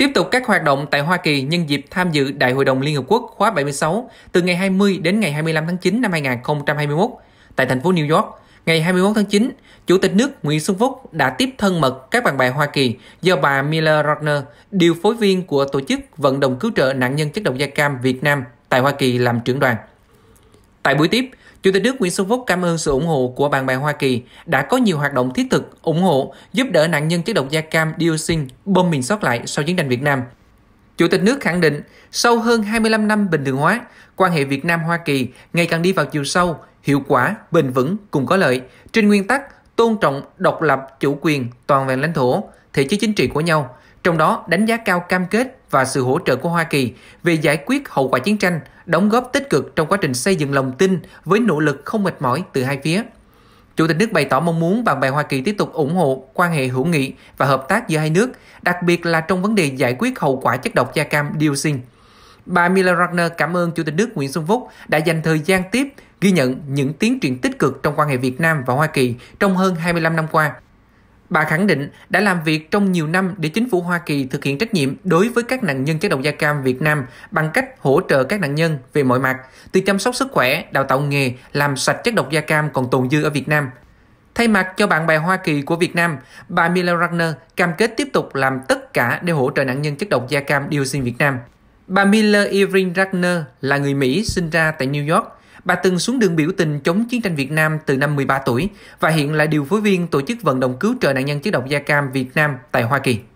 Tiếp tục các hoạt động tại Hoa Kỳ nhân dịp tham dự Đại hội đồng Liên Hợp Quốc khóa 76 từ ngày 20 đến ngày 25 tháng 9 năm 2021 tại thành phố New York. Ngày 21 tháng 9, Chủ tịch nước Nguyễn Xuân Phúc đã tiếp thân mật các bạn bè Hoa Kỳ do bà Miller Rodner, điều phối viên của tổ chức vận động cứu trợ nạn nhân chất độc da cam Việt Nam tại Hoa Kỳ làm trưởng đoàn. Tại buổi tiếp, Chủ tịch nước Nguyễn Xuân Phúc cảm ơn sự ủng hộ của bạn bè Hoa Kỳ đã có nhiều hoạt động thiết thực, ủng hộ, giúp đỡ nạn nhân chất độc da cam dioxin bom mình sót lại sau chiến tranh Việt Nam. Chủ tịch nước khẳng định, sau hơn 25 năm bình thường hóa, quan hệ Việt Nam-Hoa Kỳ ngày càng đi vào chiều sâu, hiệu quả, bền vững, cùng có lợi, trên nguyên tắc tôn trọng độc lập, chủ quyền, toàn vẹn lãnh thổ, thể chế chính trị của nhau, trong đó đánh giá cao cam kết, và sự hỗ trợ của Hoa Kỳ về giải quyết hậu quả chiến tranh, đóng góp tích cực trong quá trình xây dựng lòng tin với nỗ lực không mệt mỏi từ hai phía. Chủ tịch nước bày tỏ mong muốn bạn bè Hoa Kỳ tiếp tục ủng hộ quan hệ hữu nghị và hợp tác giữa hai nước, đặc biệt là trong vấn đề giải quyết hậu quả chất độc da cam dioxin. Bà Miller Ragner cảm ơn Chủ tịch nước Nguyễn Xuân Phúc đã dành thời gian tiếp ghi nhận những tiến triển tích cực trong quan hệ Việt Nam và Hoa Kỳ trong hơn 25 năm qua. Bà khẳng định đã làm việc trong nhiều năm để chính phủ Hoa Kỳ thực hiện trách nhiệm đối với các nạn nhân chất độc da cam Việt Nam bằng cách hỗ trợ các nạn nhân về mọi mặt, từ chăm sóc sức khỏe, đào tạo nghề, làm sạch chất độc da cam còn tồn dư ở Việt Nam. Thay mặt cho bạn bè Hoa Kỳ của Việt Nam, bà Miller Ragner cam kết tiếp tục làm tất cả để hỗ trợ nạn nhân chất độc da cam dioxin Việt Nam. Bà Miller Irving Ragner là người Mỹ sinh ra tại New York, Bà từng xuống đường biểu tình chống chiến tranh Việt Nam từ năm 13 tuổi và hiện là điều phối viên tổ chức vận động cứu trợ nạn nhân chất độc da cam Việt Nam tại Hoa Kỳ.